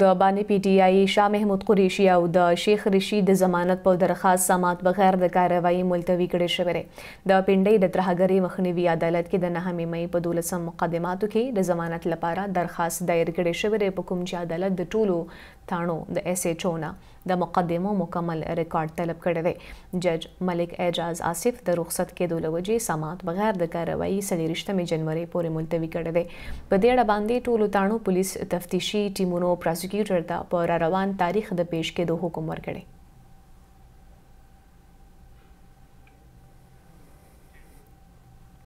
د باندې پی ټ آی شاه محمود قریشی او د شیخ رشید د ضمانت په درخواست سماعت بغیر د کاروایی ملتوي کړي شوې ده د پنډۍ د ترهګری مخنیوي عدالت کې د نهمې مې په دولسم مقدماتو کې د ضمانت لپاره درخواست دایر کړي شوې ده په کوم چې عدالت د ټولو تھانو د ایس ایچ او نه د مقدمو مکمل ریکارډ طلب کړی دی جج ملک اعجاز آصف د رخصت کېدو لوجې سماعت بغیر د کاروایی سلیریشتمې جنوري پورې ملتوي کړی دی په دې اړه باندې ټولو تانو پولیس تفتیشي ټیمونو پروسیکیوټر ته په روان تاریخ د پیش کېدو حکم ورکړی